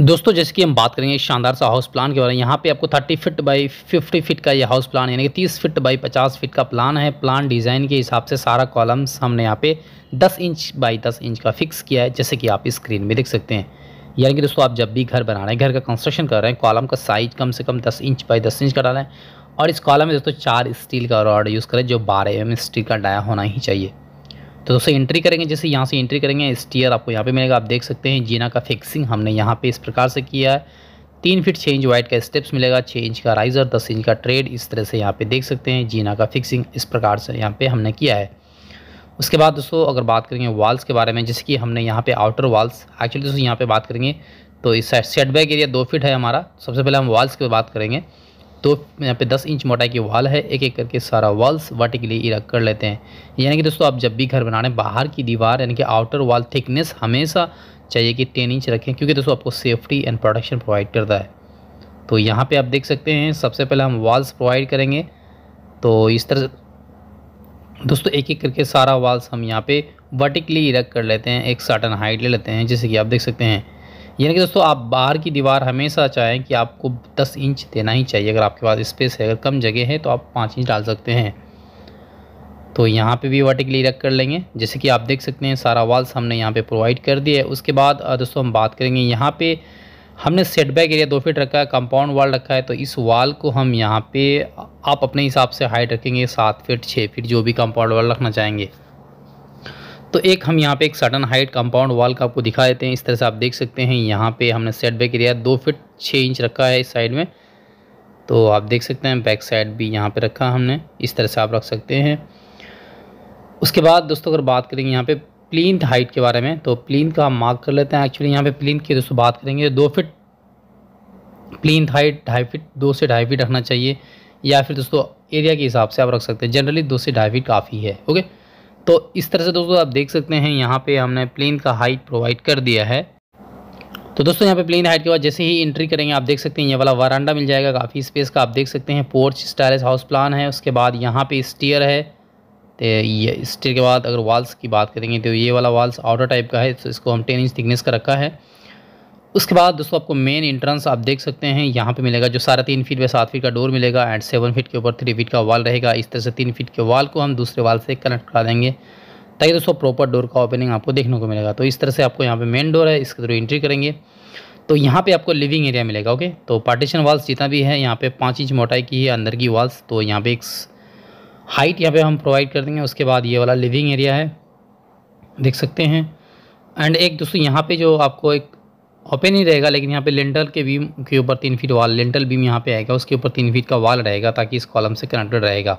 दोस्तों जैसे कि हम बात करेंगे शानदार सा हाउस प्लान के बारे में यहाँ पे आपको 30 फिट बाई 50 फिट का ये हाउस प्लान यानी कि 30 फिट बाई 50 फिट का प्लान है प्लान डिज़ाइन के हिसाब से सारा कॉलम्स हमने यहाँ पे 10 इंच बाई 10 इंच का फिक्स किया है जैसे कि आप स्क्रीन में देख सकते हैं यानी कि दोस्तों आप जब भी घर बना रहे हैं घर का कंस्ट्रक्शन कर रहे हैं कॉलम का साइज कम से कम दस इंच बाई दस इंच का डालें और इस कॉलम में दोस्तों चार स्टील का रॉड यूज़ करें जो बारह एम mm स्टील का डाया होना ही चाहिए तो दोस्तों एंट्री करेंगे जैसे यहाँ से एंट्री करेंगे स्टीयर आपको यहाँ पे मिलेगा आप देख सकते हैं जीना का फिक्सिंग हमने यहाँ पे इस प्रकार से किया है तीन फीट छः इंच वाइड का स्टेप्स मिलेगा छः इंच का राइज़र दस इंच का ट्रेड इस तरह से यहाँ पे देख सकते हैं जीना का फिक्सिंग इस प्रकार से यहाँ पे हमने किया है उसके बाद दोस्तों अगर बात करेंगे वाल्स के बारे में जैसे कि हमने यहाँ पर आउटर वाल्स एक्चुअली दोस्तों यहाँ पर बात करेंगे तो इस सेटबैक एरिया दो फिट है हमारा सबसे पहले हम वाल्स की बात करेंगे तो यहाँ पे दस इंच मोटाई की वाल है एक एक करके सारा वॉल्स वर्टिकली इरा कर लेते हैं यानी कि दोस्तों आप जब भी घर बना रहे हैं बाहर की दीवार यानी कि आउटर वॉल थिकनेस हमेशा चाहिए कि 10 इंच रखें क्योंकि दोस्तों आपको सेफ्टी एंड प्रोटेक्शन प्रोवाइड करता है तो यहाँ पे आप देख सकते हैं सबसे पहले हम वॉल्स प्रोवाइड करेंगे तो इस तरह दोस्तों एक एक करके सारा वॉल्स हम यहाँ पर वर्टिकली इरक कर लेते हैं एक सर्टन हाइट ले लेते हैं जैसे कि आप देख सकते हैं यानी कि दोस्तों आप बाहर की दीवार हमेशा चाहें कि आपको दस इंच देना ही चाहिए अगर आपके पास स्पेस है अगर कम जगह है तो आप पाँच इंच डाल सकते हैं तो यहाँ पे भी वर्टिकली रख कर लेंगे जैसे कि आप देख सकते हैं सारा वाल्स हमने यहाँ पे प्रोवाइड कर दिया है उसके बाद दोस्तों हम बात करेंगे यहाँ पे हमने सेटबैक एरिया दो फीट रखा है कंपाउंड वाल रखा है तो इस वाल को हम यहाँ पर आप अपने हिसाब से हाइट रखेंगे सात फिट छः फिट जो भी कंपाउंड वाल रखना चाहेंगे तो एक हम यहाँ पे एक सडन हाइट कंपाउंड वॉल का आपको दिखा देते हैं इस तरह से आप देख सकते हैं यहाँ पे हमने सेटबैक एरिया दो फिट छः इंच रखा है इस साइड में तो आप देख सकते हैं बैक साइड भी यहाँ पे रखा हमने इस तरह से आप रख सकते हैं उसके बाद दोस्तों अगर बात करेंगे यहाँ पे प्लिन हाइट के बारे में तो प्लिन का हम मार्क कर लेते हैं एक्चुअली यहाँ पे प्लिन की दोस्तों बात करेंगे दो फिट प्लिन हाइट ढाई फिट दो से ढाई फिट रखना चाहिए या फिर दोस्तों एरिया के हिसाब से आप रख सकते हैं जनरली दो से ढाई फिट काफ़ी है ओके तो इस तरह से दोस्तों आप देख सकते हैं यहाँ पे हमने प्लेन का हाइट प्रोवाइड कर दिया है तो दोस्तों यहाँ पे प्लेन हाइट के बाद जैसे ही एंट्री करेंगे आप देख सकते हैं ये वाला वारांडा मिल जाएगा काफ़ी स्पेस का आप देख सकते हैं पोर्च स्टाइलिश हाउस प्लान है उसके बाद यहाँ पे स्टीयर है तो ये स्टीयर के बाद अगर वाल्स की बात करेंगे तो ये वाला वाल्स आउटर टाइप का है तो इसको हम टेन इंच थिकनेस का रखा है उसके बाद दोस्तों आपको मेन इंट्रेंस आप देख सकते हैं यहाँ पे मिलेगा जो सारा तीन फीट व सात फीट का डोर मिलेगा एंड सेवन फीट के ऊपर थ्री फीट का वाल रहेगा इस तरह से तीन फीट के वाल को हम दूसरे वाल से कनेक्ट करा देंगे ताकि दोस्तों प्रॉपर डोर का ओपनिंग आपको देखने को मिलेगा तो इस तरह से आपको यहाँ पे मेन डोर है इसके थ्रू एंट्री करेंगे तो यहाँ पे आपको लिविंग एरिया मिलेगा ओके तो पार्टीशन वाल्स जितना भी है यहाँ पे पाँच इंच मोटाई की है अंदर की वाल्स तो यहाँ पे एक हाइट यहाँ पे हम प्रोवाइड कर देंगे उसके बाद ये वाला लिविंग एरिया है देख सकते हैं एंड एक दोस्तों यहाँ पे जो आपको एक ओपन ही रहेगा लेकिन यहाँ पे लेंटल के बीम के ऊपर तीन फीट वाल लेंटल बीम यहाँ पे आएगा उसके ऊपर तीन फीट का वाल रहेगा ताकि इस कॉलम से कनेक्टेड रहेगा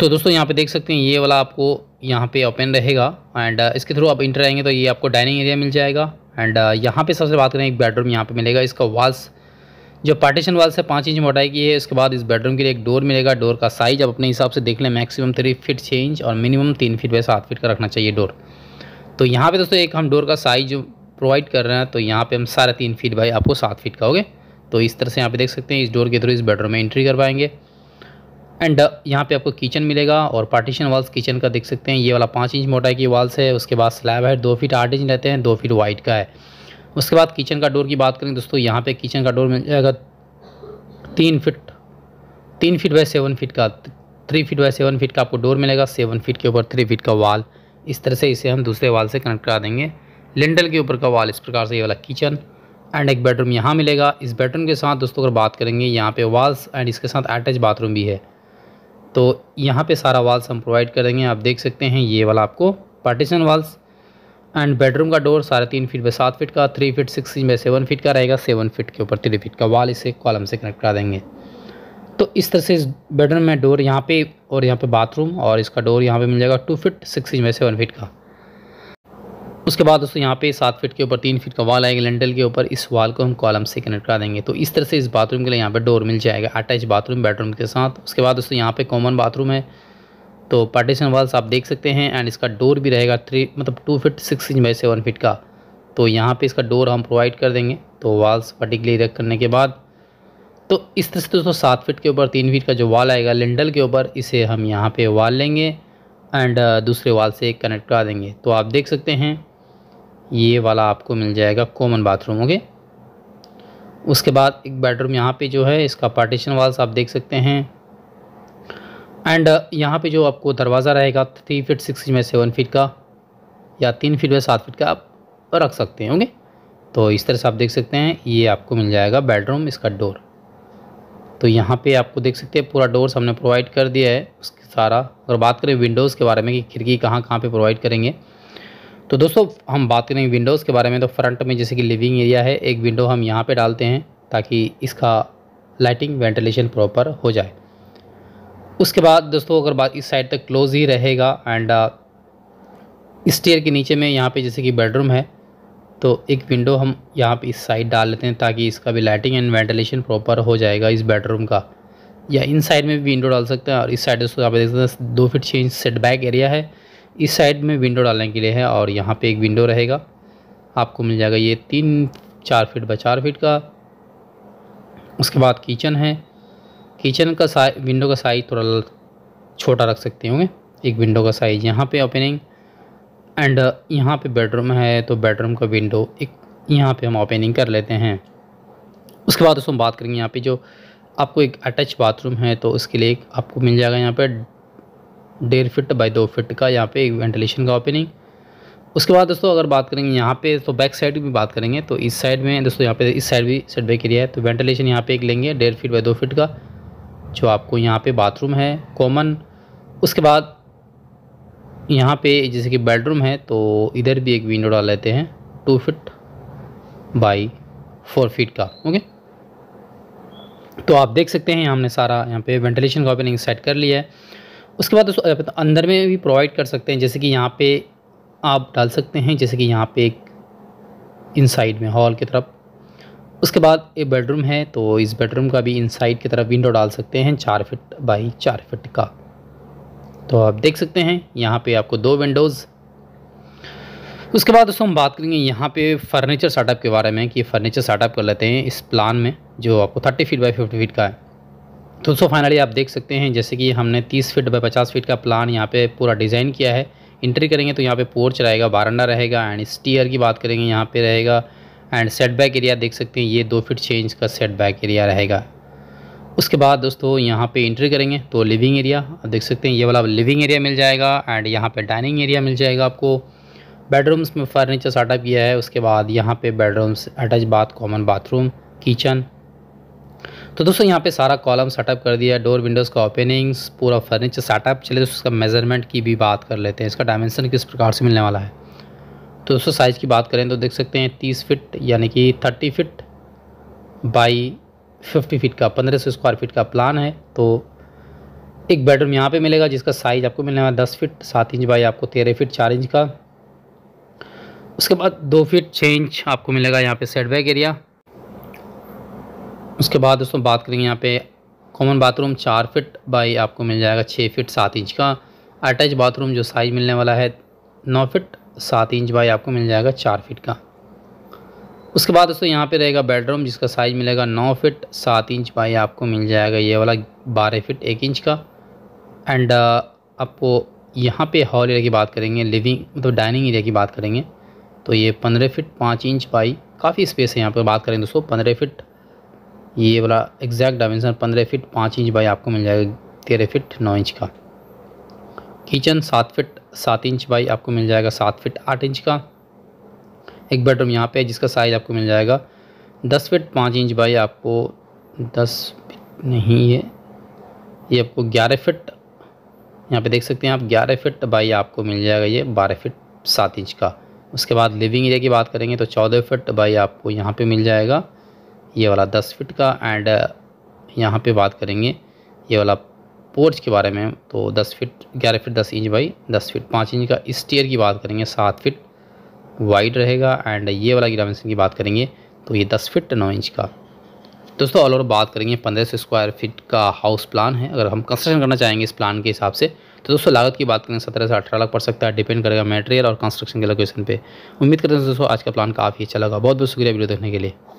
तो दोस्तों यहाँ पे देख सकते हैं ये वाला आपको यहाँ पे ओपन रहेगा एंड uh, इसके थ्रू आप इंटर आएंगे तो ये आपको डाइनिंग एरिया मिल जाएगा एंड uh, यहाँ पर सबसे बात करें एक बेडरूम यहाँ पर मिलेगा इसका वाल्स जो पार्टीशन वाल से पाँच इंच मोटाई की है उसके बाद इस बेडरूम के लिए एक डोर मिलेगा डोर का साइज आप अपने हिसाब से देख लें मैक्सिमम थ्री फिट छः इंच और मिनिमम तीन फिट वैसे सात फिट का रखना चाहिए डोर तो यहाँ पे दोस्तों एक हम डोर का साइज प्रोवाइड कर रहे हैं तो यहाँ पे हम साढ़े तीन फीट भाई आपको सात फीट का होगे तो इस तरह से यहाँ पे देख सकते हैं इस डोर के थ्रू इस बेडरूम में एंट्री कर पाएंगे एंड यहाँ पे आपको किचन मिलेगा और पार्टीशन वाल्स किचन का देख सकते हैं ये वाला पाँच इंच मोटाई की वाल्स है उसके बाद स्लैब है दो फीट आठ इंच रहते हैं दो फीट वाइट का है उसके बाद किचन का डोर की बात करें दोस्तों यहाँ पर किचन का डोर मिल जाएगा तीन फिट तीन फिट बाय सेवन फिट का three feet by seven feet का आपको डोर मिलेगा सेवन फिट के ऊपर थ्री फिट का वाल इस तरह से इसे हम दूसरे वाल से कनेक्ट करा देंगे लिंडल के ऊपर का वाल इस प्रकार से ये वाला किचन एंड एक बेडरूम यहाँ मिलेगा इस बेडरूम के साथ दोस्तों अगर बात करेंगे यहाँ पे वाल्स एंड इसके साथ अटैच बाथरूम भी है तो यहाँ पे सारा वाल्स हम प्रोवाइड करेंगे आप देख सकते हैं ये वाला आपको पार्टीशन वाल्स एंड बेडरूम का डोर साढ़े तीन फीट बाई सात फीट का three feet six inch by seven feet का रहेगा सेवन फीट के ऊपर थ्री फीट का वाल इसे कॉलम से कनेक्ट करा देंगे तो इस तरह से इस बेडरूम में डोर यहाँ पे और यहाँ पे बाथरूम और इसका डोर यहाँ पे मिल जाएगा टू फिट सिक्स इंच में सेवन फिट का उसके बाद दोस्तों यहाँ पे सात फिट के ऊपर तीन फिट का वाल आएगा लेंटल के ऊपर इस वाल को हम कॉलम से कनेक्ट करा देंगे तो इस तरह से इस बाथरूम के लिए यहाँ पर डोर मिल जाएगा अटैच बाथरूम बेडरूम के साथ उसके बाद दोस्तों यहाँ पर कॉमन बाथरूम है तो पार्टीशन वाल्स आप देख सकते हैं एंड इसका डोर भी रहेगा थ्री मतलब two feet six inch by seven feet का तो यहाँ पर इसका डोर हम प्रोवाइड कर देंगे तो वाल्स पर्टिकुलर रख करने के बाद तो इस तरह से दोस्तों सात फिट के ऊपर तीन फीट का जो वाल आएगा लिंडल के ऊपर इसे हम यहाँ पे वाल लेंगे एंड uh, दूसरे वाल से कनेक्ट करा देंगे तो आप देख सकते हैं ये वाला आपको मिल जाएगा कॉमन बाथरूम ओके उसके बाद एक बेडरूम यहाँ पे जो है इसका पार्टीशन वाल्स आप देख सकते हैं एंड uh, यहाँ पे जो आपको दरवाज़ा रहेगा थ्री फिट सिक्स में सेवन फिट का या तीन फिट में सात फिट का आप रख सकते हैं ओके तो इस तरह से आप देख सकते हैं ये आपको मिल जाएगा बेडरूम इसका डोर तो यहाँ पे आपको देख सकते हैं पूरा डोर्स हमने प्रोवाइड कर दिया है उसके सारा और बात करें विंडोज़ के बारे में कि खिड़की कहाँ कहाँ पे प्रोवाइड करेंगे तो दोस्तों हम बात करेंगे विंडोज़ के बारे में तो फ्रंट में जैसे कि लिविंग एरिया है एक विंडो हम यहाँ पर डालते हैं ताकि इसका लाइटिंग वेंटिलेशन प्रॉपर हो जाए उसके बाद दोस्तों अगर बात इस साइड तक क्लोज ही रहेगा एंड स्टेयर uh, के नीचे में यहाँ पे जैसे कि बेडरूम है तो एक विंडो हम यहाँ पे इस साइड डाल लेते हैं ताकि इसका भी लाइटिंग एंड वेंटिलेशन प्रॉपर हो जाएगा इस बेडरूम का या इन साइड में भी विंडो डाल सकते हैं और इस साइड उसको आप देख सकते हैं दो फिट छः इंच सेटबैक एरिया है इस साइड में विंडो डालने के लिए है और यहाँ पर एक विंडो रहेगा आपको मिल जाएगा ये तीन चार फिट बाई चार फिट का उसके बाद किचन है किचन का साइज विंडो का साइज़ थोड़ा छोटा रख सकते होंगे एक विंडो का साइज़ यहाँ पे ओपनिंग एंड यहाँ पे बेडरूम है तो बेडरूम का विंडो एक यहाँ पे हम ओपनिंग कर लेते हैं उसके बाद उसमें बात करेंगे यहाँ पे जो आपको एक अटैच बाथरूम है तो उसके लिए एक आपको मिल जाएगा यहाँ पे डेढ़ फिट बाई दो फिट का यहाँ पे वेंटिलेशन का ओपनिंग उसके बाद दोस्तों अगर बात करेंगे यहाँ पे तो बैक साइड भी बात करेंगे तो इस साइड में दोस्तों यहाँ पे इस साइड भी सेट बैक एरिया है तो वेंटिलेशन यहाँ पे एक लेंगे डेढ़ फिट बाई दो फिट का जो आपको यहाँ पे बाथरूम है कॉमन उसके बाद यहाँ पे जैसे कि बेडरूम है तो इधर भी एक विंडो डाल लेते हैं two feet by four feet का ओके तो आप देख सकते हैं हमने सारा यहाँ पे वेंटिलेशन का ओपनिंग सेट कर लिया है उसके बाद उस अंदर में भी प्रोवाइड कर सकते हैं जैसे कि यहाँ पे आप डाल सकते हैं जैसे कि यहाँ पे एक इनसाइड में हॉल की तरफ उसके बाद एक बेडरूम है तो इस बेडरूम का भी इनसाइड की तरफ विंडो डाल सकते हैं चार फिट बाई चार फिट का तो आप देख सकते हैं यहाँ पे आपको दो विंडोज़ उसके बाद दोस्तों हम बात करेंगे यहाँ पे फर्नीचर सेटअप के बारे में कि फर्नीचर सेटअप कर लेते हैं इस प्लान में जो आपको thirty feet by fifty feet का है तो दोस्तों फाइनली आप देख सकते हैं जैसे कि हमने तीस फीट बाई पचास फीट का प्लान यहाँ पे पूरा डिज़ाइन किया है इंट्री करेंगे तो यहाँ पर पोर्च रहेगा बारंडा रहेगा एंड स्टीयर की बात करेंगे यहाँ पर रहेगा एंड सेट बैक एरिया देख सकते हैं ये दो फीट छः इंच का सेट बैक एरिया रहेगा उसके बाद दोस्तों यहाँ पे एंट्री करेंगे तो लिविंग एरिया देख सकते हैं ये वाला लिविंग एरिया मिल जाएगा एंड यहाँ पे डाइनिंग एरिया मिल जाएगा आपको बेडरूम्स में फर्नीचर सेटअप किया है उसके बाद यहाँ पे bedrooms attach bath common bathroom kitchen तो दोस्तों यहाँ पे सारा कॉलम सेटअप कर दिया डोर विंडोज़ का ओपनिंग्स पूरा फर्नीचर सेटअप चले तो उसका मेज़रमेंट की भी बात कर लेते हैं इसका डायमेंसन किस प्रकार से मिलने वाला है तो दोस्तों साइज़ की बात करें तो देख सकते हैं तीस फिट यानी कि thirty feet by fifty feet का पंद्रह सौ स्क्वायर फीट का प्लान है तो एक बेडरूम यहाँ पे मिलेगा जिसका साइज़ आपको मिलने वाला दस फीट सात इंच बाई आपको तेरह फीट चार इंच का उसके बाद दो फीट छः इंच आपको मिलेगा यहाँ पे सेटबैक एरिया उसके बाद दोस्तों बात करेंगे यहाँ पे कॉमन बाथरूम चार फीट बाई आपको मिल जाएगा छः फीट सात इंच का अटैच बाथरूम जो साइज़ मिलने वाला है नौ फिट सात इंच बाई आपको मिल जाएगा चार फिट का उसके बाद दोस्तों यहाँ पे रहेगा बेडरूम जिसका साइज़ मिलेगा नौ फिट सात इंच बाई आपको मिल जाएगा ये वाला बारह फिट एक इंच का एंड uh, आपको यहाँ पे हॉल एरिया की बात करेंगे लिविंग मतलब तो डाइनिंग एरिया की बात करेंगे तो ये पंद्रह फिट पाँच इंच बाई काफ़ी स्पेस है यहाँ पर बात करें दोस्तों पंद्रह फिट ये वाला एग्जैक्ट डायमेंसन पंद्रह फिट पाँच इंच बाई आपको मिल जाएगा तेरह फिट नौ इंच का किचन सात फिट सात इंच बाई आपको मिल जाएगा सात फिट आठ इंच का एक बेडरूम यहाँ पे है जिसका साइज़ आपको मिल जाएगा दस फिट पाँच इंच बाई आपको दस नहीं है ये आपको ग्यारह फिट यहाँ पे देख सकते हैं आप ग्यारह फिट बाई आपको मिल जाएगा ये बारह फिट सात इंच का उसके बाद लिविंग एरिया की बात करेंगे तो चौदह फिट बाई आपको यहाँ पर मिल जाएगा ये वाला दस फिट का एंड uh, यहाँ पर बात करेंगे ये वाला पोर्च के बारे में तो दस फिट ग्यारह फिट दस इंच बाई दस फिट पाँच इंच का स्टेयर की बात करेंगे सात फिट वाइड रहेगा एंड ये वाला की डायमेंशन की बात करेंगे तो ये दस फिट नौ इंच का दोस्तों ऑल ओवर बात करेंगे पंद्रह सौ स्क्वायर फीट का हाउस प्लान है अगर हम कंस्ट्रक्शन करना चाहेंगे इस प्लान के हिसाब से तो दोस्तों लागत की बात करें सत्रह से अठारह लाख पड़ सकता है डिपेंड करेगा मटेरियल और कंस्ट्रक्शन के लोकेशन पर उम्मीद करते हैं दोस्तों आज का प्लान काफ़ी अच्छा लगा बहुत बहुत शुक्रिया वीडियो देखने के लिए